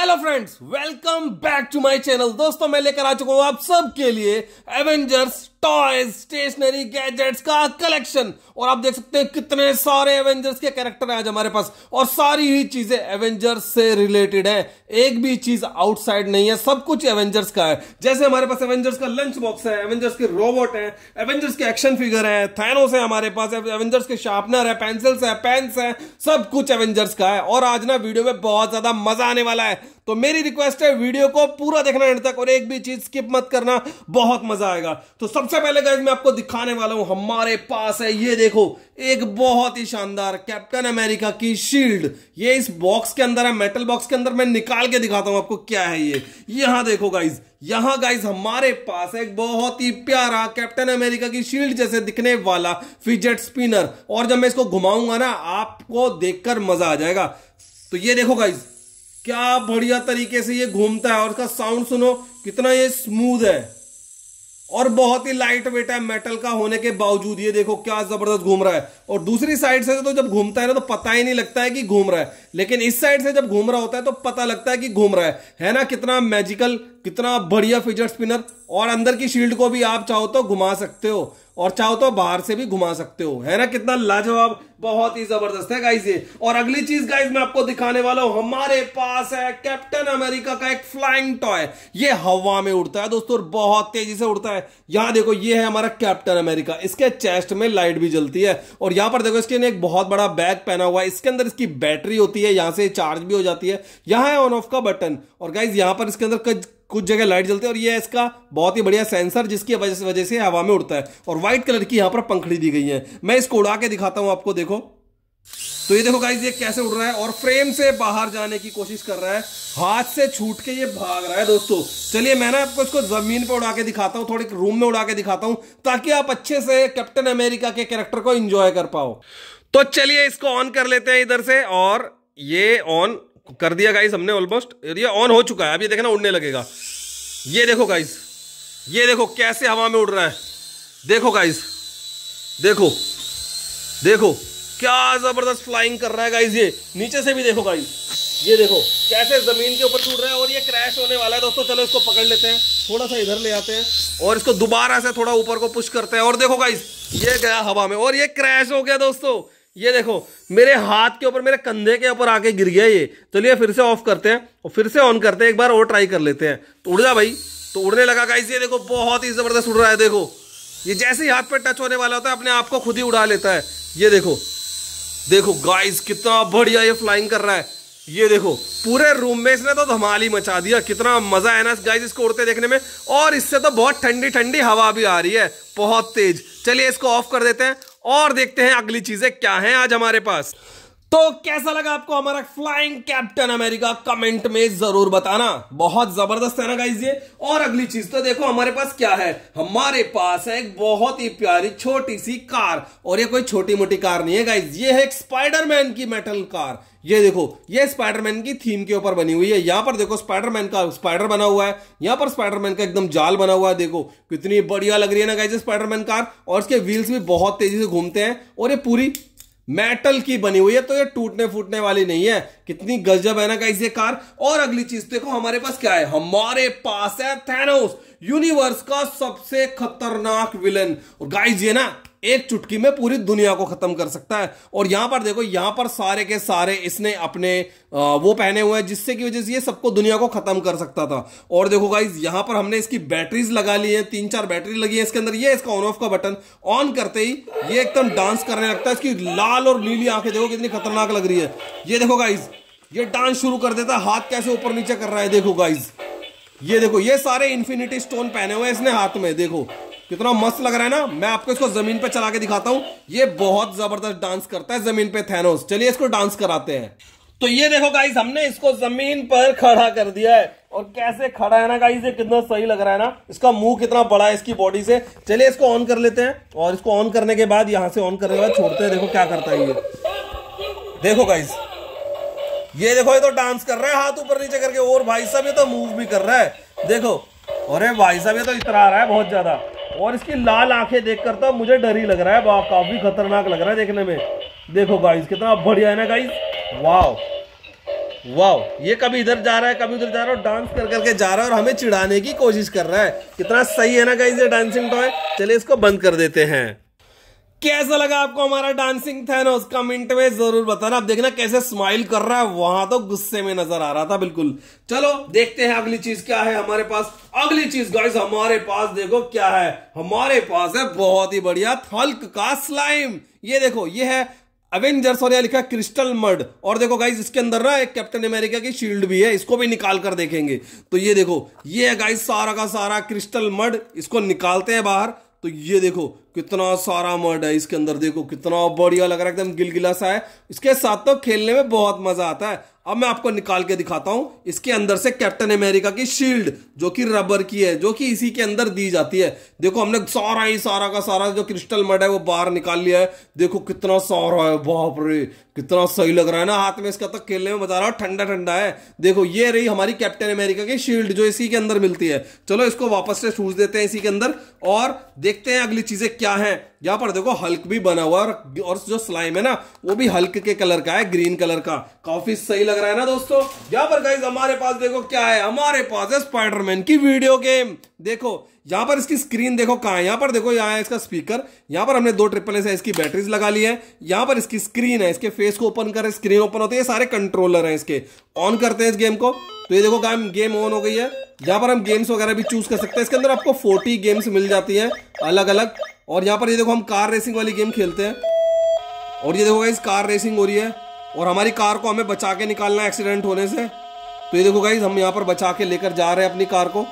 hello friends welcome back to my channel दोस्तों मैं लेकर आ चुका हूं आप सबके लिए एवेंजर्स टॉयज स्टेशनरी गैजेट्स का कलेक्शन और आप देख सकते हैं कितने सारे एवेंजर्स के कैरेक्टर हैं आज हमारे पास और सारी ही चीजें एवेंजर्स से रिलेटेड है एक भी चीज आउटसाइड नहीं है सब कुछ एवेंजर्स का है जैसे हमारे पास एवेंजर्स का लंच बॉक्स है एवेंजर्स के रोबोट है एवेंजर्स के एक्शन फिगर है थैनोस है हमारे पास एवेंजर्स के शार्पनर है पेंसिल्स है पेन्स है सब कुछ एवेंजर्स का है और आज ना वीडियो में बहुत ज्यादा मजा आने वाला है तो मेरी रिक्वेस्ट है वीडियो को पूरा देखना एंड तक और एक भी चीज स्किप मत करना बहुत मजा आएगा तो सबसे पहले गाइज मैं आपको दिखाने वाला हूं हमारे पास है ये देखो एक बहुत ही शानदार कैप्टन अमेरिका की शील्ड ये इस बॉक्स के अंदर है मेटल बॉक्स के अंदर मैं निकाल के दिखाता हूं आपको क्या है ये यहां देखो गाइज यहां गाइज हमारे पास एक बहुत ही प्यारा कैप्टन अमेरिका की शील्ड जैसे दिखने वाला फिजेट स्पिनर और जब मैं इसको घुमाऊंगा ना आपको देखकर मजा आ जाएगा तो ये देखो गाइज क्या बढ़िया तरीके से ये घूमता है और इसका साउंड सुनो कितना ये स्मूथ है और बहुत ही लाइट वेट है मेटल का होने के बावजूद ये देखो क्या जबरदस्त घूम रहा है और दूसरी साइड से तो जब घूमता है ना तो पता ही नहीं लगता है कि घूम रहा है लेकिन इस साइड से जब घूम रहा होता है तो पता लगता है कि घूम रहा है है ना कितना मैजिकल कितना बढ़िया फिजर स्पिनर और अंदर की शील्ड को भी आप चाहो तो घुमा सकते हो और चाहो तो बाहर से भी घुमा सकते हो है ना कितना लाजवाब बहुत ही जबरदस्त है गाइज ये और अगली चीज गाइज मैं आपको दिखाने वाला हूं हमारे पास है कैप्टन अमेरिका का एक फ्लाइंग टॉय ये हवा में उड़ता है दोस्तों और बहुत तेजी से उड़ता है यहां देखो ये है हमारा कैप्टन अमेरिका इसके चेस्ट में लाइट भी जलती है और यहां पर देखो इसके ने एक बहुत बड़ा बैग पहना हुआ है इसके अंदर इसकी बैटरी होती है यहां से चार्ज भी हो जाती है यहां है ऑन ऑफ का बटन और गाइज यहां पर इसके अंदर कुछ जगह लाइट जलती है और ये इसका बहुत ही बढ़िया सेंसर जिसकी वजह से हवा में उड़ता है और व्हाइट कलर की यहाँ पर पंखड़ी दी गई है मैं इसको उड़ा के दिखाता हूँ आपको देखो तो ये देखो गाइज ये कैसे उड़ रहा है और फ्रेम से बाहर जाने की कोशिश कर रहा है हाथ से छूट के ये भाग रहा है दोस्तों चलिए मैं ना आपको इसको जमीन पे उड़ा के दिखाता हूँ थोड़े रूम में उड़ा के दिखाता हूँ ताकि आप अच्छे से कैप्टन अमेरिका के कैरेक्टर को एंजॉय कर पाओ तो चलिए इसको ऑन कर लेते हैं इधर से और ये ऑन कर दिया गाइस हमने ऑलमोस्ट ये ऑन हो चुका है अब ये देखना उड़ने लगेगा ये देखो गाइस ये देखो कैसे हवा में उड़ रहा है देखो गाइस देखो देखो क्या ज़बरदस्त फ्लाइंग कर रहा है गाइस ये नीचे से भी देखो गाइस ये देखो कैसे ज़मीन के ऊपर टूट रहा है और ये क्रैश होने वाला है दोस्तों चलो इसको पकड़ लेते हैं थोड़ा सा इधर ले आते हैं और इसको दोबारा से थोड़ा ऊपर को पुश करते हैं और देखो गाइस ये गया हवा में और ये क्रैश हो गया दोस्तों ये देखो मेरे हाथ के ऊपर मेरे कंधे के ऊपर आके गिर गया ये तो चलिए फिर से ऑफ करते हैं और फिर से ऑन करते हैं एक बार और ट्राई कर लेते हैं तो उड़ जा भाई तो उड़ने लगा गाइस ये देखो बहुत ही ज़बरदस्त उड़ रहा है देखो ये जैसे ही हाथ पे टच होने वाला होता है अपने आप को खुद ही उड़ा लेता है ये देखो देखो गाइस कितना बढ़िया ये फ्लाइंग कर रहा है ये देखो पूरे रूम में इसने तो धमाल ही मचा दिया कितना मजा है ना गाइस इसको उड़ते देखने में और इससे तो बहुत ठंडी ठंडी हवा भी आ रही है बहुत तेज चलिए इसको ऑफ कर देते हैं और देखते हैं अगली चीजें क्या हैं आज हमारे पास तो कैसा लगा आपको हमारा फ्लाइंग कैप्टन अमेरिका कमेंट में जरूर बताना बहुत जबरदस्त है ना गाइज ये और अगली चीज तो देखो हमारे पास क्या है हमारे पास है एक बहुत ही प्यारी छोटी सी कार और ये कोई छोटी मोटी कार नहीं है गाइज ये है एक स्पाइडरमैन की मेटल कार ये देखो ये स्पाइडरमैन की थीम के ऊपर बनी हुई है यहां पर देखो स्पाइडरमैन का स्पाइडर बना हुआ है यहां पर स्पाइडरमैन का एकदम जाल बना हुआ है देखो कितनी बढ़िया लग रही है ना गाइज स्पाइडरमैन कार और इसके व्हील्स भी बहुत तेजी से घूमते हैं और ये पूरी मेटल की बनी हुई है तो ये टूटने फूटने वाली नहीं है कितनी गजब है ना गाइस ये कार और अगली चीज देखो हमारे पास क्या है हमारे पास है थैनोस यूनिवर्स का सबसे खतरनाक विलन और गाइस ये ना एक चुटकी में पूरी दुनिया को खत्म कर सकता है और यहां पर देखो यहां पर सारे के सारे इसने अपने वो पहने हुए हैं जिससे की वजह से ये सबको दुनिया को खत्म कर सकता था और देखो गाइज यहां पर हमने इसकी बैटरीज लगा ली है तीन चार बैटरी लगी है इसके अंदर ये इसका ऑन ऑफ का बटन ऑन करते ही ये एकदम डांस करने लगता है इसकी लाल और नीली आंखें देखो कितनी खतरनाक लग रही है ये देखो गाइज ये डांस शुरू कर देता है हाथ कैसे ऊपर नीचे कर रहा है देखो गाइज ये देखो ये सारे इन्फिनिटी स्टोन पहने हुए हैं इसने हाथ में देखो कितना मस्त लग रहा है ना मैं आपको इसको जमीन पे चला के दिखाता हूँ ये बहुत जबरदस्त डांस करता है जमीन पे थेनोस चलिए इसको डांस कराते हैं तो ये देखो गाइज हमने इसको जमीन पर खड़ा कर दिया है और कैसे खड़ा है ना गाइज ये कितना सही लग रहा है ना इसका मुंह कितना बड़ा है इसकी बॉडी से चलिए इसको ऑन कर लेते हैं और इसको ऑन करने के बाद यहाँ से ऑन करने के बाद छोड़ते हैं देखो क्या करता है ये देखो गाइज ये देखो ये तो डांस कर रहा है हाथ ऊपर नीचे करके और भाई साहब ये तो मूव भी कर रहा है देखो अरे भाई साहब ये तो इतरा रहा है बहुत ज्यादा और इसकी लाल आंखें देखकर तो मुझे डर ही लग रहा है वाह काफ़ी खतरनाक लग रहा है देखने में देखो गाइस कितना बढ़िया है ना गाइस वाह वाह ये कभी इधर जा रहा है कभी उधर जा रहा है और डांस कर करके जा रहा है और हमें चिढ़ाने की कोशिश कर रहा है कितना सही है ना गाइस ये डांसिंग टॉय चलिए इसको बंद कर देते हैं कैसा लगा आपको हमारा डांसिंग था ना उसका मिनट में जरूर बताना आप देखना कैसे स्माइल कर रहा है वहां तो गुस्से में नजर आ रहा था बिल्कुल चलो देखते हैं अगली चीज क्या है हमारे पास अगली चीज गाइस हमारे पास देखो क्या है हमारे पास है बहुत ही बढ़िया थल्क का स्लाइम ये देखो ये है अवेंजर्स और यह लिखा क्रिस्टल मर्ड और देखो गाइस इसके अंदर ना एक कैप्टन अमेरिका की शील्ड भी है इसको भी निकाल कर देखेंगे तो ये देखो ये है गाइस सारा का सारा क्रिस्टल मर्ड इसको निकालते हैं बाहर तो ये देखो कितना सारा मर्ड है इसके अंदर देखो कितना बढ़िया लग रहा है एकदम गिलगिला सा है इसके साथ तो खेलने में बहुत मजा आता है अब मैं आपको निकाल के दिखाता हूं इसके अंदर से कैप्टन अमेरिका की शील्ड जो कि रबर की है जो कि इसी के अंदर दी जाती है देखो हमने सारा ही सारा का सारा जो क्रिस्टल मड है वो बाहर निकाल लिया है देखो कितना सारा है बाप रे कितना सही लग रहा है ना हाथ में इसका तक तो खेलने में मजा आ रहा है ठंडा ठंडा है देखो ये रही हमारी कैप्टन अमेरिका की शील्ड जो इसी के अंदर मिलती है चलो इसको वापस से सूझ देते हैं इसी के अंदर और देखते हैं अगली चीजें क्या है यहां पर देखो हल्क भी बना हुआ और और जो स्लाइम है ना वो भी हल्क के कलर का है ग्रीन कलर का काफी सही लग रहा है ना दोस्तों यहां पर गाइज हमारे पास देखो क्या है हमारे पास है स्पाइडरमैन की वीडियो गेम देखो यहां पर इसकी स्क्रीन देखो कहा है यहां पर देखो यहां है इसका स्पीकर यहां पर हमने दो ट्रिपल एस इसकी बैटरीज लगा ली है यहां पर इसकी स्क्रीन है इसके फेस को ओपन कर स्क्रीन ओपन होती है सारे कंट्रोलर है इसके ऑन करते हैं इस गेम को तो ये देखो गाइम गेम ऑन हो गई है जहां पर हम गेम्स वगैरह भी चूज कर सकते हैं इसके अंदर आपको 40 गेम्स मिल जाती हैं अलग अलग और यहाँ पर ये देखो हम कार रेसिंग वाली गेम खेलते हैं और ये देखो गाइज कार रेसिंग हो रही है और हमारी कार को हमें बचा के निकालना है एक्सीडेंट होने से तो ये देखो गाइज हम यहाँ पर बचा के लेकर जा रहे हैं अपनी कार को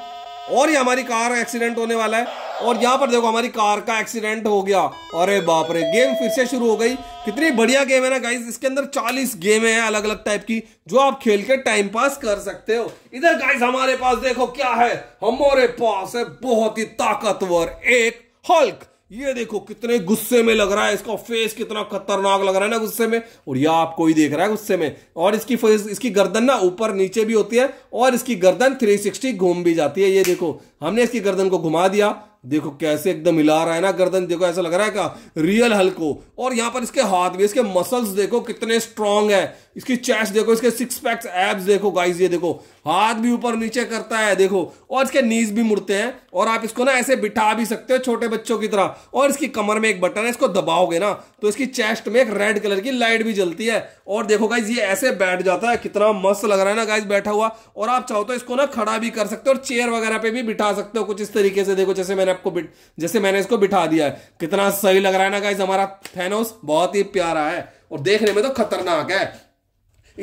और ये हमारी कार एक्सीडेंट होने वाला है और यहाँ पर देखो हमारी कार का एक्सीडेंट हो गया अरे बाप रे गेम फिर से शुरू हो गई कितनी बढ़िया गेम है ना गाइज इसके अंदर 40 गेमें हैं अलग अलग टाइप की जो आप खेल के टाइम पास कर सकते हो इधर गाइज हमारे पास देखो क्या है हमारे पास है बहुत ही ताकतवर एक हल्क ये देखो कितने गुस्से में लग रहा है इसका फेस कितना खतरनाक लग रहा है ना गुस्से में और यह आपको ही देख रहा है गुस्से में और इसकी फेस इसकी गर्दन ना ऊपर नीचे भी होती है और इसकी गर्दन 360 घूम भी जाती है ये देखो हमने इसकी गर्दन को घुमा दिया देखो कैसे एकदम हिला रहा है ना गर्दन देखो ऐसा लग रहा है क्या रियल हल्को और यहाँ पर इसके हाथ भी इसके मसल्स देखो कितने स्ट्रांग है इसकी चेस्ट देखो इसके सिक्स पैक्स एब्स देखो गाइस ये देखो हाथ भी ऊपर नीचे करता है देखो और इसके नीज भी मुड़ते हैं और आप इसको ना ऐसे बिठा भी सकते हो छोटे बच्चों की तरह और इसकी कमर में एक बटन है इसको दबाओगे ना तो इसकी चेस्ट में एक रेड कलर की लाइट भी जलती है और देखो गाइज ये ऐसे बैठ जाता है कितना मस्त लग रहा है ना गाइज बैठा हुआ और आप चाहो तो इसको ना खड़ा भी कर सकते हो और चेयर वगैरह पे भी बिठा सकते हो कुछ इस तरीके से देखो जैसे मैंने मैंने आपको बिट जैसे मैंने इसको बिठा दिया है कितना सही लग रहा है ना गाइज हमारा थैनोस बहुत ही प्यारा है और देखने में तो खतरनाक है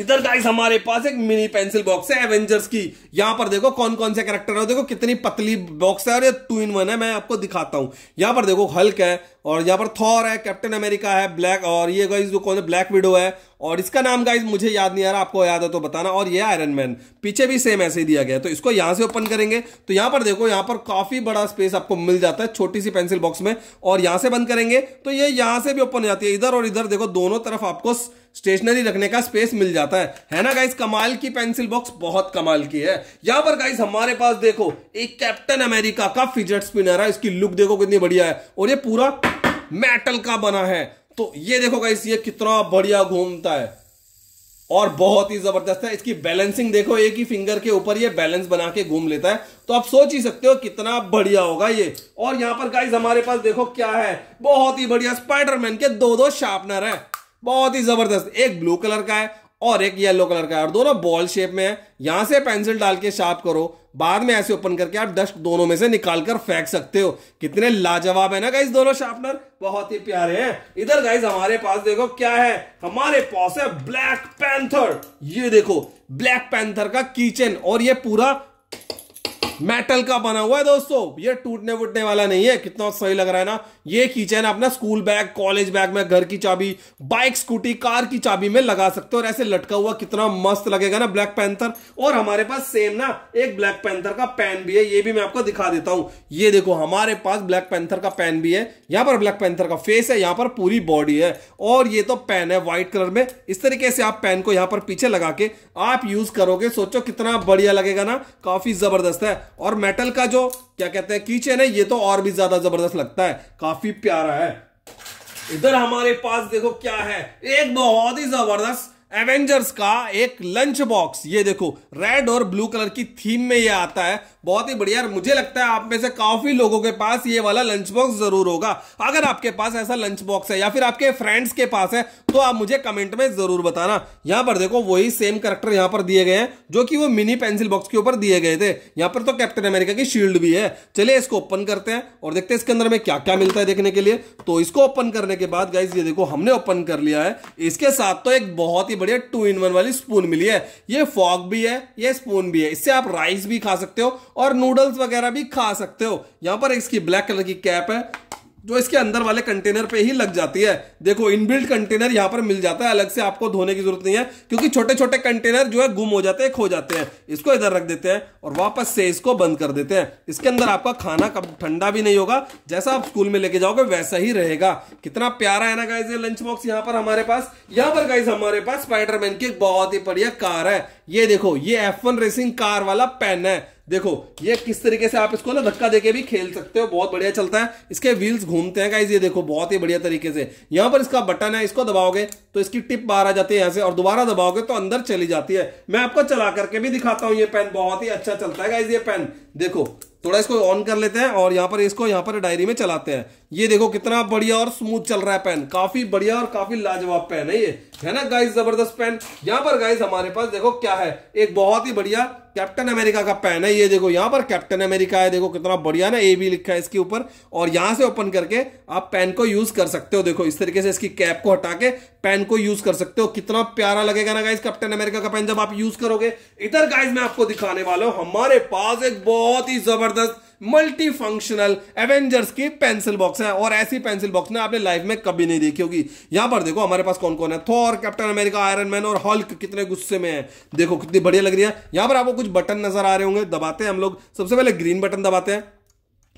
इधर गाइस हमारे पास एक मिनी पेंसिल बॉक्स है एवेंजर्स की यहां पर देखो कौन कौन से कैरेक्टर है देखो कितनी पतली बॉक्स है और ये टू इन वन है मैं आपको दिखाता हूं यहां पर देखो हल्क है और यहाँ पर थॉर है कैप्टन अमेरिका है ब्लैक और ये गाइस जो कौन है ब्लैक विडो है और इसका नाम गाइज मुझे याद नहीं आ रहा आपको याद है तो बताना और ये आयरन मैन पीछे भी सेम ऐसे ही दिया गया तो इसको यहाँ से ओपन करेंगे तो यहाँ पर देखो यहाँ पर काफ़ी बड़ा स्पेस आपको मिल जाता है छोटी सी पेंसिल बॉक्स में और यहाँ से बंद करेंगे तो ये यहाँ से भी ओपन हो जाती है इधर और इधर देखो दोनों तरफ आपको स्टेशनरी रखने का स्पेस मिल जाता है है ना गाइस कमाल की पेंसिल बॉक्स बहुत कमाल की है यहां पर गाइस हमारे पास देखो एक कैप्टन अमेरिका का फिजट स्पिनर है इसकी लुक देखो कितनी बढ़िया है और ये पूरा मेटल का बना है तो ये देखो गाइस ये कितना बढ़िया घूमता है और बहुत ही जबरदस्त है इसकी बैलेंसिंग देखो एक ही फिंगर के ऊपर ये बैलेंस बना के घूम लेता है तो आप सोच ही सकते हो कितना बढ़िया होगा ये और यहां पर गाइस हमारे पास देखो क्या है बहुत ही बढ़िया स्पाइडरमैन के दो दो शार्पनर है बहुत ही जबरदस्त एक ब्लू कलर का है और एक येलो कलर का है और दोनों बॉल शेप में है यहां से पेंसिल डाल के शार्प करो बाद में ऐसे ओपन करके आप डस्ट दोनों में से निकाल कर फेंक सकते हो कितने लाजवाब है ना गाइज दोनों शार्पनर बहुत ही प्यारे हैं इधर गाइज हमारे पास देखो क्या है हमारे पास है ब्लैक पैंथर ये देखो ब्लैक पैंथर का किचन और ये पूरा मेटल का बना हुआ है दोस्तों ये टूटने वूटने वाला नहीं है कितना सही लग रहा है ना ये की ना अपना स्कूल बैग कॉलेज बैग में घर की चाबी बाइक स्कूटी कार की चाबी में लगा सकते हो और ऐसे लटका हुआ कितना मस्त लगेगा ना ब्लैक पैंथर और हमारे पास सेम ना एक ब्लैक पैंथर का पैन भी है ये भी मैं आपको दिखा देता हूं ये देखो हमारे पास ब्लैक पैंथर का पैन भी है यहां पर ब्लैक पैंथर का फेस है यहां पर पूरी बॉडी है और ये तो पैन है व्हाइट कलर में इस तरीके से आप पैन को यहां पर पीछे लगा के आप यूज करोगे सोचो कितना बढ़िया लगेगा ना काफी जबरदस्त है और मेटल का जो क्या कहते हैं कीचेन है ये तो और भी ज्यादा जबरदस्त लगता है काफी प्यारा है इधर हमारे पास देखो क्या है एक बहुत ही जबरदस्त एवेंजर्स का एक लंच बॉक्स ये देखो रेड और ब्लू कलर की थीम में ये आता है बहुत ही बढ़िया मुझे लगता है आप में से काफी लोगों के पास ये वाला लंच बॉक्स जरूर होगा अगर आपके पास ऐसा लंच बॉक्स है या फिर आपके फ्रेंड्स के पास है तो आप मुझे कमेंट में जरूर बताना यहां पर देखो वही सेम करेक्टर यहां पर दिए गए हैं जो कि वो मिनी पेंसिल बॉक्स के ऊपर दिए गए थे यहां पर तो कैप्टन अमेरिका की शील्ड भी है चलिए इसको ओपन करते हैं और देखते हैं इसके अंदर में क्या क्या मिलता है देखने के लिए तो इसको ओपन करने के बाद गाइज ये देखो हमने ओपन कर लिया है इसके साथ तो एक बहुत ही बढ़िया टू इन वन वाली स्पून मिली है ये फॉग भी है ये स्पून भी है इससे आप राइस भी खा सकते हो और नूडल्स वगैरह भी खा सकते हो यहाँ पर इसकी ब्लैक कलर की कैप है जो इसके अंदर वाले कंटेनर पे ही लग जाती है देखो इनबिल्ट कंटेनर यहाँ पर मिल जाता है अलग से आपको धोने की जरूरत नहीं है क्योंकि छोटे छोटे कंटेनर जो है गुम हो जाते हैं खो जाते हैं इसको इधर रख देते हैं और वापस से इसको बंद कर देते हैं इसके अंदर आपका खाना कब ठंडा भी नहीं होगा जैसा आप स्कूल में लेके जाओगे वैसा ही रहेगा कितना प्यारा है ना गाइज ये लंच बॉक्स यहाँ पर हमारे पास यहाँ पर गाइज हमारे पास स्पाइडरमैन की बहुत ही बढ़िया कार है ये देखो ये एफ रेसिंग कार वाला पेन है देखो ये किस तरीके से आप इसको ना धक्का देके भी खेल सकते हो बहुत बढ़िया चलता है इसके व्हील्स घूमते हैं गाइज ये देखो बहुत ही बढ़िया तरीके से यहाँ पर इसका बटन है इसको दबाओगे तो इसकी टिप बाहर आ जाती है यहाँ से और दोबारा दबाओगे तो अंदर चली जाती है मैं आपको चला करके भी दिखाता हूँ ये पेन बहुत ही अच्छा चलता है गाइज ये पेन देखो थोड़ा इसको ऑन कर लेते हैं और यहाँ पर इसको यहाँ पर डायरी में चलाते हैं ये देखो कितना बढ़िया और स्मूथ चल रहा है पेन काफी बढ़िया और काफी लाजवाब पेन है ये है ना गाइस जबरदस्त पेन यहाँ पर गाइस हमारे पास देखो क्या है एक बहुत ही बढ़िया कैप्टन अमेरिका का पेन है ये देखो यहाँ पर कैप्टन अमेरिका है देखो कितना बढ़िया ना ए भी लिखा है इसके ऊपर और यहाँ से ओपन करके आप पेन को यूज कर सकते हो देखो इस तरीके से इसकी कैप को हटा के पेन को यूज कर सकते हो कितना प्यारा लगेगा ना गाइस कैप्टन अमेरिका का पेन जब आप यूज करोगे इधर गाइज मैं आपको दिखाने वाला हूं हमारे पास एक बहुत ही जबरदस्त मल्टी फंक्शनल एवेंजर्स की पेंसिल बॉक्स है और ऐसी पेंसिल बॉक्स ने आपने लाइफ में कभी नहीं देखी होगी यहां पर देखो हमारे पास कौन कौन है Thor Captain America Iron Man और हल्क कितने गुस्से में है देखो कितनी बढ़िया लग रही है यहां पर आपको कुछ बटन नजर आ रहे होंगे दबाते हैं हम लोग सबसे पहले ग्रीन बटन दबाते हैं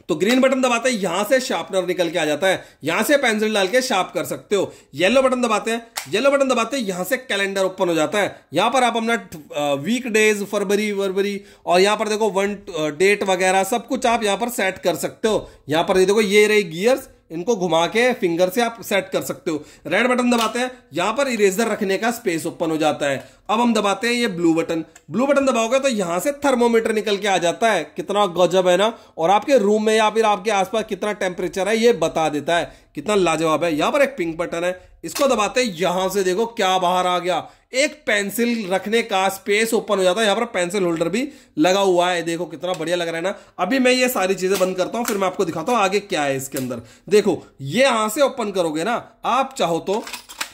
तो ग्रीन बटन दबाते हैं यहां से शार्पनर निकल के आ जाता है यहां से पेंसिल डाल के शार्प कर सकते हो येलो बटन दबाते हैं येलो बटन दबाते हैं यहां से कैलेंडर ओपन हो जाता है यहां पर आप अपना वीक डेज फरवरी वरवरी और यहां पर देखो वन डेट वगैरह सब कुछ आप यहां पर सेट कर सकते हो यहां पर देखो ये रही गियर्स इनको घुमा के फिंगर से आप सेट कर सकते हो रेड बटन दबाते हैं यहां पर इरेजर रखने का स्पेस ओपन हो जाता है अब हम दबाते हैं ये ब्लू बटन ब्लू बटन दबाओगे तो यहां से थर्मोमीटर निकल के आ जाता है कितना गजब है ना और आपके रूम में या फिर आपके आसपास कितना टेम्परेचर है ये बता देता है कितना लाजवाब है यहां पर एक पिंक बटन है इसको दबाते हैं यहां से देखो क्या बाहर आ गया एक पेंसिल रखने का स्पेस ओपन हो जाता है यहाँ पर पेंसिल होल्डर भी लगा हुआ है देखो कितना बढ़िया लग रहा है ना अभी मैं ये सारी चीजें बंद करता हूँ फिर मैं आपको दिखाता हूँ आगे क्या है इसके अंदर देखो ये यहां से ओपन करोगे ना आप चाहो तो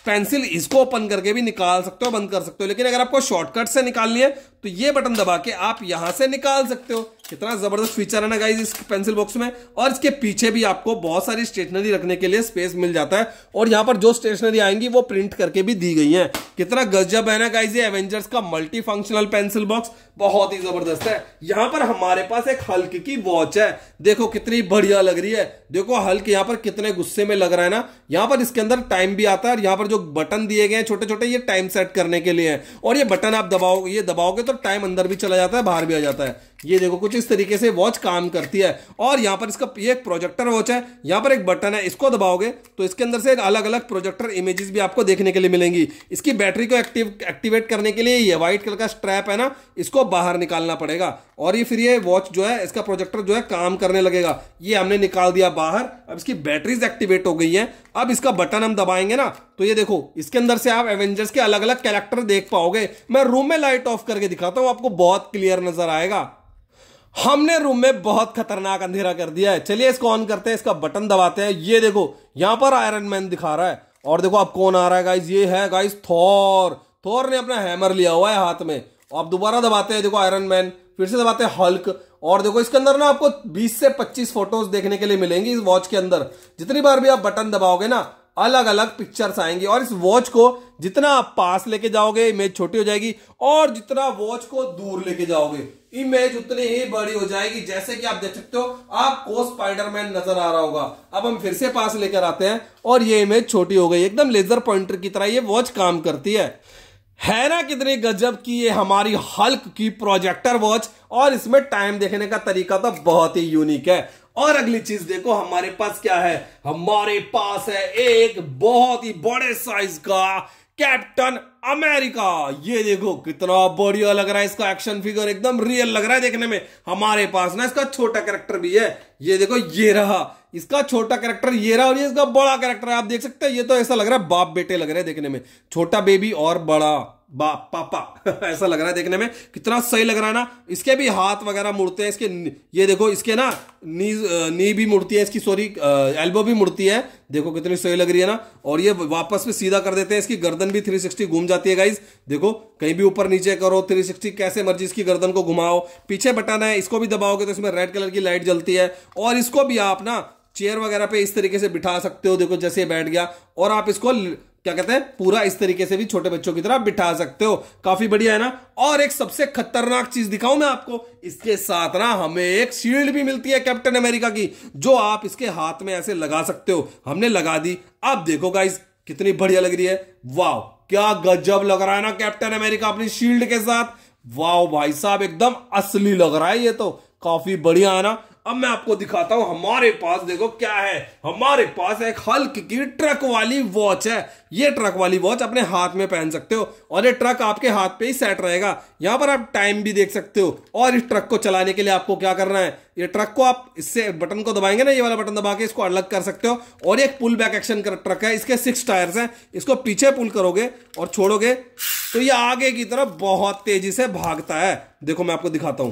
पेंसिल इसको ओपन करके भी निकाल सकते हो बंद कर सकते हो लेकिन अगर आपको शॉर्टकट से निकालनी है तो ये बटन दबा के आप यहां से निकाल सकते हो कितना जबरदस्त फीचर है ना गाइज इस पेंसिल बॉक्स में और इसके पीछे भी आपको बहुत सारी स्टेशनरी रखने के लिए स्पेस मिल जाता है और यहाँ पर जो स्टेशनरी आएंगी वो प्रिंट करके भी दी गई है कितना गजब है ना गाइज ये एवेंजर्स का मल्टी फंक्शनल पेंसिल बॉक्स बहुत ही जबरदस्त है यहाँ पर हमारे पास एक हल्क की वॉच है देखो कितनी बढ़िया लग रही है देखो हल्क यहाँ पर कितने गुस्से में लग रहा है ना यहाँ पर इसके अंदर टाइम भी आता है और यहाँ पर जो बटन दिए गए हैं छोटे छोटे ये टाइम सेट करने के लिए है और ये बटन आप दबाओ ये दबाओगे तो टाइम अंदर भी चला जाता है बाहर भी आ जाता है ये देखो कुछ इस तरीके से वॉच काम करती है और यहाँ पर इसका ये एक प्रोजेक्टर वॉच है यहाँ पर एक बटन है इसको दबाओगे तो इसके अंदर से अलग अलग प्रोजेक्टर इमेजेस भी आपको देखने के लिए मिलेंगी इसकी बैटरी को एक्टिव एक्टिवेट करने के लिए ये व्हाइट कलर का स्ट्रैप है ना इसको बाहर निकालना पड़ेगा और ये फिर ये वॉच जो है इसका प्रोजेक्टर जो है काम करने लगेगा ये हमने निकाल दिया बाहर अब इसकी बैटरीज एक्टिवेट हो गई है अब इसका बटन हम दबाएंगे ना तो ये देखो इसके अंदर से आप एवेंजर्स के अलग अलग कैरेक्टर देख पाओगे मैं रूम में लाइट ऑफ करके दिखाता हूँ आपको बहुत क्लियर नजर आएगा हमने रूम में बहुत खतरनाक अंधेरा कर दिया है चलिए इसको ऑन करते हैं इसका बटन दबाते हैं ये देखो यहां पर आयरन मैन दिखा रहा है और देखो अब कौन आ रहा है गाइज ये है गाइज थोर थोर ने अपना हैमर लिया हुआ है हाथ में आप दोबारा दबाते हैं देखो आयरन मैन फिर से दबाते हैं हल्क और देखो इसके अंदर ना आपको 20 से 25 फोटोज देखने के लिए मिलेंगी इस वॉच के अंदर जितनी बार भी आप बटन दबाओगे ना अलग अलग पिक्चर्स आएंगी और इस वॉच को जितना आप पास लेके जाओगे इमेज छोटी हो जाएगी और जितना वॉच को दूर लेके जाओगे इमेज उतनी ही बड़ी हो जाएगी जैसे कि आप देख सकते हो आपको स्पाइडरमैन नजर आ रहा होगा अब हम फिर से पास लेकर आते हैं और ये इमेज छोटी हो गई एकदम लेजर पॉइंटर की तरह ये वॉच काम करती है है ना कितनी गजब की ये हमारी हल्क की प्रोजेक्टर वॉच और इसमें टाइम देखने का तरीका तो बहुत ही यूनिक है और अगली चीज देखो हमारे पास क्या है हमारे पास है एक बहुत ही बड़े साइज का कैप्टन अमेरिका ये देखो कितना बढ़िया लग रहा है इसका एक्शन फिगर एकदम रियल लग रहा है देखने में हमारे पास ना इसका छोटा कैरेक्टर भी है ये देखो ये रहा इसका छोटा कैरेक्टर ये रहा और ये इसका बड़ा कैरेक्टर है आप देख सकते हैं ये तो ऐसा लग रहा है बाप बेटे लग रहे हैं देखने में छोटा बेबी और बड़ा बा पापा ऐसा लग रहा है देखने में कितना सही लग रहा है ना इसके भी हाथ वगैरह मुड़ते हैं इसके ये देखो इसके ना नी नी भी मुड़ती है इसकी सॉरी एल्बो भी मुड़ती है देखो कितनी सही लग रही है ना और ये वापस में सीधा कर देते हैं इसकी गर्दन भी 360 घूम जाती है गाइज देखो कहीं भी ऊपर नीचे करो 360 कैसे मर्जी इसकी गर्दन को घुमाओ पीछे बटन है इसको भी दबाओगे तो इसमें रेड कलर की लाइट जलती है और इसको भी आप ना चेयर वगैरह पे इस तरीके से बिठा सकते हो देखो जैसे बैठ गया और आप इसको क्या कहते हैं पूरा इस तरीके से भी छोटे बच्चों की तरह बिठा सकते हो काफी बढ़िया है ना और एक सबसे खतरनाक चीज दिखाऊं मैं आपको इसके साथ ना हमें एक शील्ड भी मिलती है कैप्टन अमेरिका की जो आप इसके हाथ में ऐसे लगा सकते हो हमने लगा दी आप देखो गाइज कितनी बढ़िया लग रही है वाह क्या गजब लग रहा है ना कैप्टन अमेरिका अपनी शील्ड के साथ वाह भाई साहब एकदम असली लग रहा है ये तो काफी बढ़िया है ना अब मैं आपको दिखाता हूं हमारे पास देखो क्या है हमारे पास एक हल्क की ट्रक वाली वॉच है ये ट्रक वाली वॉच अपने हाथ में पहन सकते हो और ये ट्रक आपके हाथ पे ही सेट रहेगा यहां पर आप टाइम भी देख सकते हो और इस ट्रक को चलाने के लिए आपको क्या करना है ये ट्रक को आप इससे बटन को दबाएंगे ना ये वाला बटन दबा के इसको अलग कर सकते हो और एक पुल बैक एक्शन कर ट्रक है इसके सिक्स टायर्स हैं इसको पीछे पुल करोगे और छोड़ोगे तो ये आगे की तरफ बहुत तेजी से भागता है देखो मैं आपको दिखाता हूं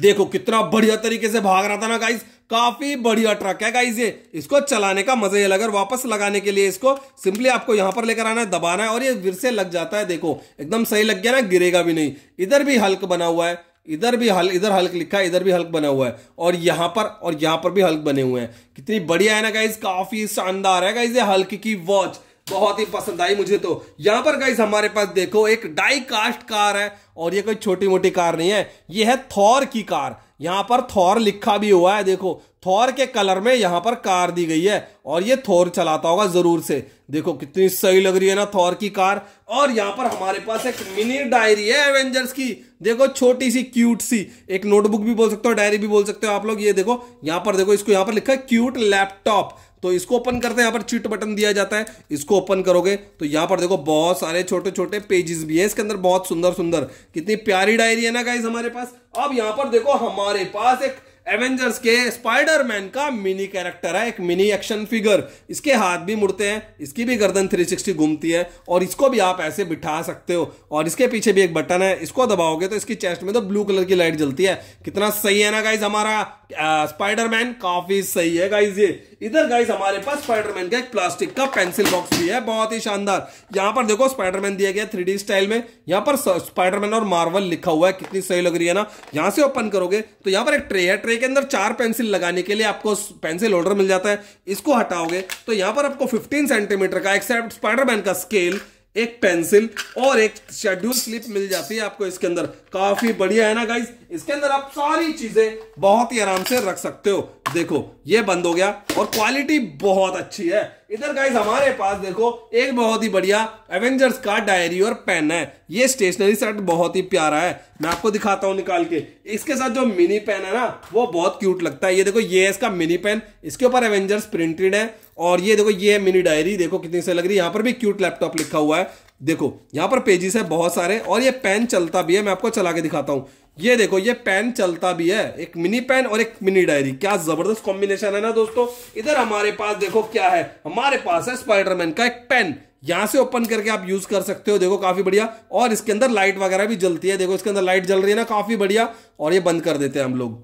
देखो कितना बढ़िया तरीके से भाग रहा था ना गाइस काफी बढ़िया ट्रक है गाइस ये इसको चलाने का मजा ही अलग है वापस लगाने के लिए इसको सिंपली आपको यहां पर लेकर आना है दबाना है और ये फिर से लग जाता है देखो एकदम सही लग गया ना गिरेगा भी नहीं इधर भी हल्क बना हुआ है इधर भी हल इधर हल्क लिखा है इधर भी हल्क बना हुआ है और यहाँ पर और यहाँ पर भी हल्क बने हुए हैं कितनी बढ़िया है ना गाइज काफी शानदार है गाइज ये हल्क की वॉच बहुत ही पसंद आई मुझे तो यहां पर गाइज हमारे पास देखो एक डाई कास्ट कार है और ये कोई छोटी मोटी कार नहीं है ये है थौर की कार यहाँ पर थौर लिखा भी हुआ है देखो थौर के कलर में यहाँ पर कार दी गई है और ये थौर चलाता होगा जरूर से देखो कितनी सही लग रही है ना थौर की कार और यहाँ पर हमारे पास एक मिनी डायरी है एवेंजर्स की देखो छोटी सी क्यूट सी एक नोटबुक भी बोल सकते हो डायरी भी बोल सकते हो आप लोग ये देखो यहां पर देखो इसको यहाँ पर लिखा है क्यूट लैपटॉप तो इसको ओपन करते हैं यहाँ पर चिट बटन दिया जाता है इसको ओपन करोगे तो यहाँ पर देखो बहुत सारे छोटे छोटे पेजेस भी है इसके अंदर बहुत सुंदर सुंदर कितनी प्यारी डायरी है ना गाइज हमारे पास अब यहाँ पर देखो हमारे पास एक एवेंजर्स के स्पाइडरमैन का मिनी कैरेक्टर है एक मिनी एक्शन फिगर इसके हाथ भी मुड़ते हैं इसकी भी गर्दन 360 घूमती है और इसको भी आप ऐसे बिठा सकते हो और इसके पीछे भी एक बटन है इसको दबाओगे तो इसकी चेस्ट में तो ब्लू कलर की लाइट जलती है कितना सही है ना गाइज हमारा स्पाइडरमैन काफी सही है गाइज ये इधर गाइस हमारे पास स्पाइडरमैन का एक प्लास्टिक का पेंसिल बॉक्स भी है बहुत ही शानदार यहाँ पर देखो स्पाइडरमैन दिया गया थ्री स्टाइल में यहाँ पर स्पाइडरमैन और मार्वल लिखा हुआ है कितनी सही लग रही है ना यहाँ से ओपन करोगे तो यहाँ पर एक ट्रे है ट्रे के अंदर चार पेंसिल लगाने के लिए आपको पेंसिल होल्डर मिल जाता है इसको हटाओगे तो यहाँ पर आपको फिफ्टीन सेंटीमीटर का एक्सेप्ट स्पाइडरमैन का स्केल एक पेंसिल और एक शेड्यूल स्लिप मिल जाती है आपको इसके अंदर काफी बढ़िया है ना गाइज इसके अंदर आप सारी चीजें बहुत ही आराम से रख सकते हो देखो ये बंद हो गया और क्वालिटी बहुत अच्छी है इधर गाइस हमारे पास देखो एक बहुत ही बढ़िया एवेंजर्स का डायरी और पेन है ये स्टेशनरी सेट बहुत ही प्यारा है मैं आपको दिखाता हूँ निकाल के इसके साथ जो मिनी पेन है ना वो बहुत क्यूट लगता है ये देखो ये है इसका मिनी पेन इसके ऊपर एवेंजर्स प्रिंटेड है और ये देखो ये है मिनी डायरी देखो कितनी से लग रही है यहाँ पर भी क्यूट लैपटॉप लिखा हुआ है देखो यहाँ पर पेजेस है बहुत सारे और ये पेन चलता भी है मैं आपको चला के दिखाता हूँ ये देखो ये पेन चलता भी है एक मिनी पेन और एक मिनी डायरी क्या जबरदस्त कॉम्बिनेशन है ना दोस्तों इधर हमारे पास देखो क्या है हमारे पास है स्पाइडरमैन का एक पेन यहां से ओपन करके आप यूज कर सकते हो देखो काफी बढ़िया और इसके अंदर लाइट वगैरह भी जलती है देखो इसके अंदर लाइट जल रही है ना काफी बढ़िया और ये बंद कर देते हैं हम लोग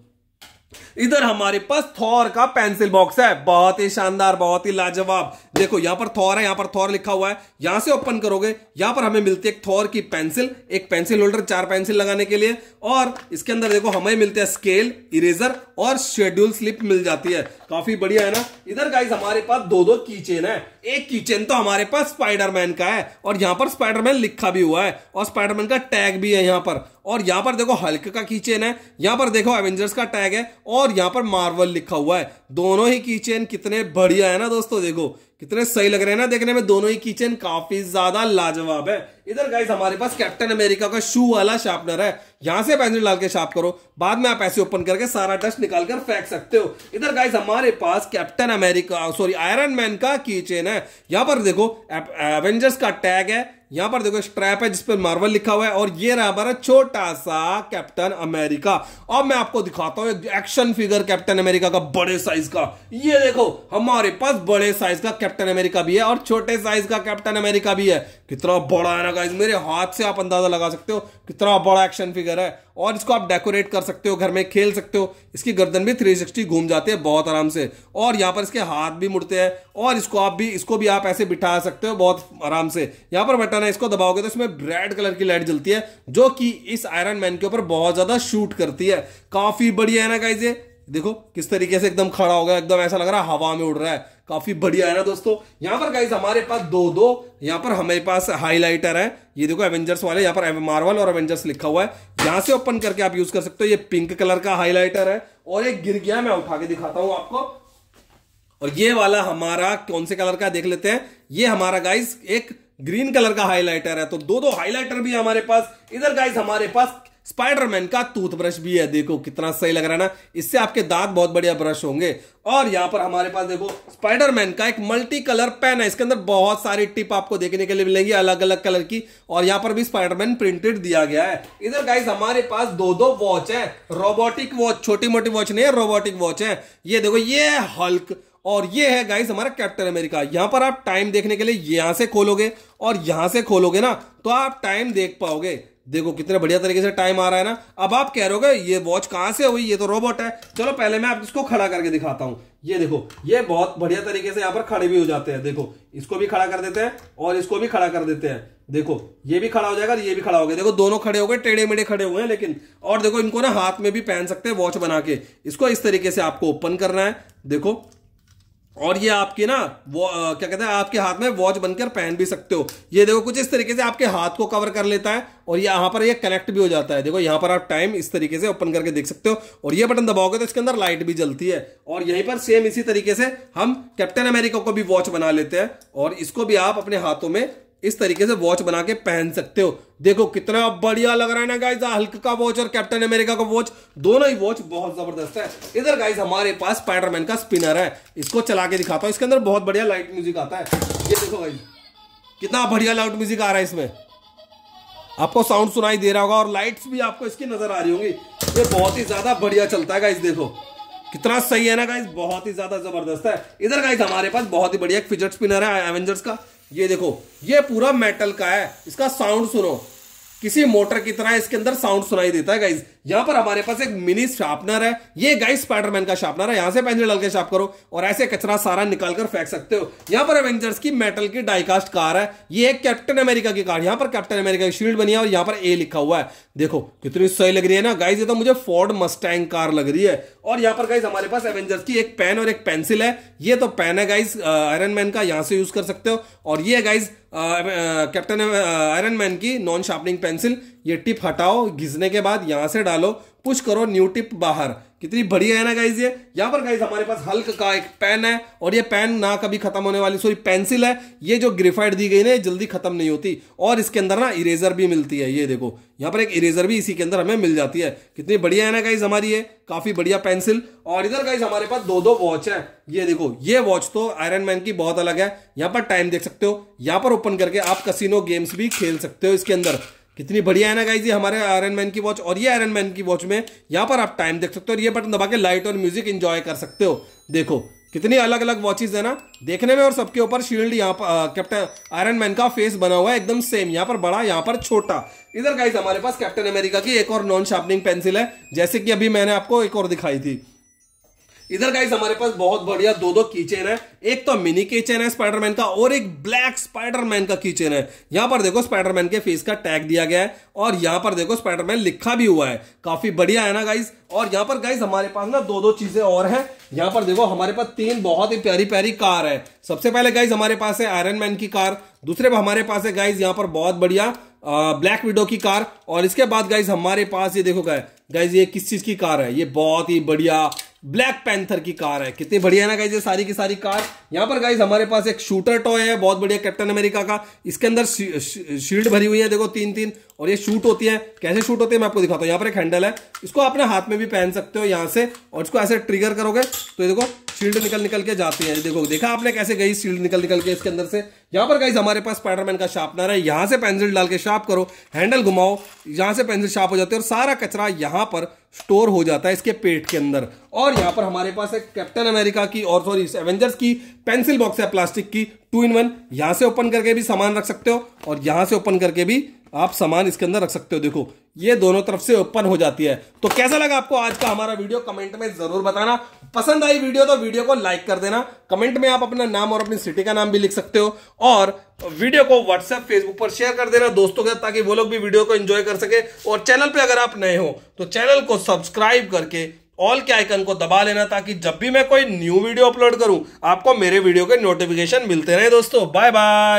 इधर हमारे पास थौर का पेंसिल बॉक्स है बहुत ही शानदार बहुत ही लाजवाब देखो यहां पर थौर है यहां पर थौर लिखा हुआ है यहां से ओपन करोगे यहां पर हमें मिलती है एक की पेंसिल एक पेंसिल होल्डर चार पेंसिल लगाने के लिए और इसके अंदर देखो हमें मिलते हैं स्केल इरेजर और शेड्यूल स्लिप मिल जाती है काफी बढ़िया है ना इधर गाइज हमारे पास दो दो की चेन है एक की चेन तो हमारे पास स्पाइडरमैन का है और यहां पर स्पाइडरमैन लिखा भी हुआ है और स्पाइडरमैन का टैग भी है यहां पर और यहां पर देखो हल्क का की चेन है यहां पर देखो एवेंजर्स का टैग है और और यहाँ पर मार्वल लिखा हुआ है दोनों ही की चेन कितने बढ़िया है ना दोस्तों देखो कितने सही लग रहे हैं ना देखने में दोनों ही किचन काफी ज्यादा लाजवाब है इधर गाइस हमारे पास कैप्टन अमेरिका का शू वाला शार्पनर है यहां से पेंसिल डाल के शार्प करो बाद में आप ऐसे ओपन करके सारा डस्ट निकाल कर फेंक सकते हो इधर गाइस हमारे पास Captain America sorry Iron Man का की है यहां पर देखो एवेंजर्स का टैग है यहां पर देखो स्ट्रैप है जिस पर मार्वल लिखा हुआ है और ये रहा हमारा छोटा सा कैप्टन अमेरिका अब मैं आपको दिखाता हूं एक्शन फिगर कैप्टन अमेरिका का बड़े साइज का ये देखो हमारे पास बड़े साइज का कैप्टन अमेरिका भी है और छोटे साइज का कैप्टन अमेरिका भी है कितना बड़ा है ना गाइज मेरे हाथ से आप अंदाजा लगा सकते हो कितना बड़ा एक्शन फिगर है और इसको आप डेकोरेट कर सकते हो घर में खेल सकते हो इसकी गर्दन भी थ्री सिक्सटी घूम जाती है बहुत आराम से और यहाँ पर इसके हाथ भी मुड़ते हैं और इसको आप भी इसको भी आप ऐसे बिठा सकते हो बहुत आराम से यहाँ पर बटन है इसको दबाओगे तो इसमें रेड कलर की लाइट जलती है जो कि इस आयरन मैन के ऊपर बहुत ज़्यादा शूट करती है काफ़ी बढ़िया है ना गाइज ये देखो किस तरीके से एकदम खड़ा हो गया एकदम ऐसा लग रहा है हवा में उड़ रहा है काफी बढ़िया है ना दोस्तों यहाँ पर गाइज हमारे पास दो दो यहाँ पर हमारे पास हाईलाइटर है ये देखो एवेंजर्स वाले यहाँ पर मार्वल और एवेंजर्स लिखा हुआ है यहाँ से ओपन करके आप यूज कर सकते हो ये पिंक कलर का हाईलाइटर है और एक गिर गया मैं उठा के दिखाता हूं आपको और ये वाला हमारा कौन से कलर का देख लेते हैं ये हमारा गाइज एक ग्रीन कलर का हाईलाइटर है तो दो दो हाईलाइटर भी हमारे पास इधर गाइज हमारे पास स्पाइडरमैन का टूथब्रश भी है देखो कितना सही लग रहा है ना इससे आपके दांत बहुत बढ़िया ब्रश होंगे और यहां पर हमारे पास देखो स्पाइडरमैन का एक मल्टी कलर पेन है इसके अंदर बहुत सारी टिप आपको देखने के लिए मिलेंगी अलग अलग कलर की और यहां पर भी स्पाइडरमैन प्रिंटेड दिया गया है इधर गाइस हमारे पास दो दो वॉच है रोबोटिक वॉच छोटी मोटी वॉच नहीं है रोबोटिक वॉच है ये देखो ये है हल्क और ये है गाइस हमारा कैप्टन अमेरिका यहां पर आप टाइम देखने के लिए यहां से खोलोगे और यहां से खोलोगे ना तो आप टाइम देख पाओगे देखो कितने बढ़िया तरीके से टाइम आ रहा है ना अब आप कह रहे हो ये वॉच कहाँ से हुई ये तो रोबोट है चलो पहले मैं आप इसको खड़ा करके दिखाता हूँ ये देखो ये बहुत बढ़िया तरीके से यहाँ पर खड़े भी हो जाते हैं देखो इसको भी खड़ा कर देते हैं और इसको भी खड़ा कर देते हैं देखो ये भी खड़ा हो जाएगा ये भी खड़ा हो गया देखो दोनों खड़े हो गए टेढ़े मेढ़े खड़े हुए हैं लेकिन और देखो इनको ना हाथ में भी पहन सकते हैं वॉच बना के इसको इस तरीके से आपको ओपन करना है देखो और ये आपकी ना वो आ, क्या कहते हैं आपके हाथ में वॉच बनकर पहन भी सकते हो ये देखो कुछ इस तरीके से आपके हाथ को कवर कर लेता है और यहाँ पर ये कनेक्ट भी हो जाता है देखो यहाँ पर आप टाइम इस तरीके से ओपन करके देख सकते हो और ये बटन दबाओगे तो इसके अंदर लाइट भी जलती है और यहीं पर सेम इसी तरीके से हम कैप्टन अमेरिका को भी वॉच बना लेते हैं और इसको भी आप अपने हाथों में इस तरीके से वॉच बना के पहन सकते हो देखो कितना बढ़िया लग रहा है ना गाइज हल्क का वॉच और कैप्टन अमेरिका का वॉच दोनों ही वॉच बहुत जबरदस्त है इधर गाइज हमारे पास स्पाइडरमैन का स्पिनर है इसको चला के दिखाता हूँ इसके अंदर बहुत बढ़िया लाइट म्यूजिक आता है ये देखो गाइज कितना बढ़िया लाउड म्यूजिक आ रहा है इसमें आपको साउंड सुनाई दे रहा होगा और लाइट्स भी आपको इसकी नजर आ रही होंगी ये बहुत ही ज्यादा बढ़िया चलता है गाइज देखो कितना सही है ना गाइज बहुत ही ज्यादा जबरदस्त है इधर गाइज हमारे पास बहुत ही बढ़िया एक फिजट स्पिनर है एवेंजर्स का ये देखो ये पूरा मेटल का है इसका साउंड सुनो किसी मोटर की तरह इसके अंदर साउंड सुनाई देता है गाइज यहां पर हमारे पास एक मिनी शार्पनर है ये गाइस स्पाइडरमैन का शार्पनर है यहां से पेंसिल डाल के शार्प करो और ऐसे कचरा सारा निकाल कर फेंक सकते हो यहां पर एवेंजर्स की मेटल की डाइकास्ट कार है ये एक कैप्टन अमेरिका की कार यहां पर कैप्टन अमेरिका की शील्ड बनी है और यहां पर ए लिखा हुआ है देखो कितनी सही लग रही है ना गाइज ये तो मुझे फोर्ड मस्टैंग कार लग रही है और यहां पर गाइज हमारे पास एवेंजर्स की एक पेन और एक पेंसिल है ये तो पेन है गाइज आयरन मैन का यहां से यूज कर सकते हो और ये गाइज कैप्टन आयरन मैन की नॉन शार्पनिंग पेंसिल ये टिप हटाओ घिसने के बाद यहाँ से डालो पुश करो न्यू टिप बाहर कितनी बढ़िया है ना गाइज ये यहाँ पर गाइज हमारे पास हल्क का एक पेन है और ये पेन ना कभी खत्म होने वाली सॉरी पेंसिल है ये जो ग्रेफाइड दी गई ना जल्दी खत्म नहीं होती और इसके अंदर ना इरेजर भी मिलती है ये देखो यहाँ पर एक इरेजर भी इसी के अंदर हमें मिल जाती है कितनी बढ़िया है ना गाइज हमारी ये काफी बढ़िया पेंसिल और इधर गाइज हमारे पास दो दो वॉच है ये देखो ये वॉच तो आयरन मैन की बहुत अलग है यहाँ पर टाइम देख सकते हो यहाँ पर ओपन करके आप कसिनो गेम्स भी खेल सकते हो इसके अंदर कितनी बढ़िया है ना गाइज हमारे आयरन मैन की वॉच और ये आयरन मैन की वॉच में यहाँ पर आप टाइम देख सकते हो और ये बटन दबा के लाइट और म्यूजिक इंजॉय कर सकते हो देखो कितनी अलग अलग वॉचेज है ना देखने में और सबके ऊपर शील्ड यहाँ पर कैप्टन आयरन मैन का फेस बना हुआ है एकदम सेम यहाँ पर बड़ा यहाँ पर छोटा इधर गाइज हमारे पास कैप्टन अमेरिका की एक और नॉन शार्पनिंग पेंसिल है जैसे कि अभी मैंने आपको एक और दिखाई थी इधर गाइस हमारे पास बहुत बढ़िया दो दो कीचेन है एक तो मिनी कीचेन है स्पाइडरमैन का और एक ब्लैक स्पाइडरमैन का कीचेन है यहां पर देखो स्पाइडरमैन के फेस का टैग दिया गया है और यहां पर देखो स्पाइडरमैन लिखा भी हुआ है काफी बढ़िया है ना गाइस और यहां पर गाइस हमारे पास ना दो दो चीजें और हैं यहां पर देखो हमारे पास तीन बहुत ही प्यारी प्यारी कार है सबसे पहले गाइज हमारे पास है आयरन मैन की कार दूसरे हमारे पास है गाइज यहां पर बहुत बढ़िया ब्लैक विडो की कार और इसके बाद गाइज हमारे पास ये देखो गाय गाइज ये किस चीज की कार है ये बहुत ही बढ़िया ब्लैक पैंथर की कार है कितनी बढ़िया ना गाइज ये सारी की सारी कार यहाँ पर गाइज हमारे पास एक शूटर टॉय है बहुत बढ़िया कैप्टन अमेरिका का इसके अंदर शील्ड भरी हुई है देखो तीन तीन और ये शूट होती है कैसे शूट होती है मैं आपको दिखाता हूँ यहाँ पर एक हैंडल है इसको अपने हाथ में भी पहन सकते हो यहाँ से और इसको ऐसे ट्रिगर करोगे तो ये देखो शील्ड निकल निकल के जाते हैं देखो देखा आपने कैसे गई शील्ड निकल निकल के इसके अंदर से यहाँ पर गाइज हमारे पास स्पाइडरमैन का शार्पनर है यहाँ से पेंसिल डाल के शार्प करो हैंडल घुमाओ यहाँ से पेंसिल शार्प हो जाती है और सारा कचरा यहाँ पर स्टोर हो जाता है इसके पेट के अंदर और यहाँ पर हमारे पास है कैप्टन अमेरिका की और सॉरी एवेंजर्स की पेंसिल बॉक्स है प्लास्टिक की टू इन वन यहाँ से ओपन करके भी सामान रख सकते हो और यहाँ से ओपन करके भी आप सामान इसके अंदर रख सकते हो देखो ये दोनों तरफ से ओपन हो जाती है तो कैसा लगा आपको आज का हमारा वीडियो कमेंट में जरूर बताना पसंद आई वीडियो तो वीडियो को लाइक कर देना कमेंट में आप अपना नाम और अपनी सिटी का नाम भी लिख सकते हो और वीडियो को व्हाट्सएप फेसबुक पर शेयर कर देना दोस्तों के साथ ताकि वो लोग भी वीडियो को एंजॉय कर सके और चैनल पर अगर आप नए हो तो चैनल को सब्सक्राइब करके ऑल के आइकन को दबा लेना ताकि जब भी मैं कोई न्यू वीडियो अपलोड करूं आपको मेरे वीडियो के नोटिफिकेशन मिलते रहे दोस्तों बाय बाय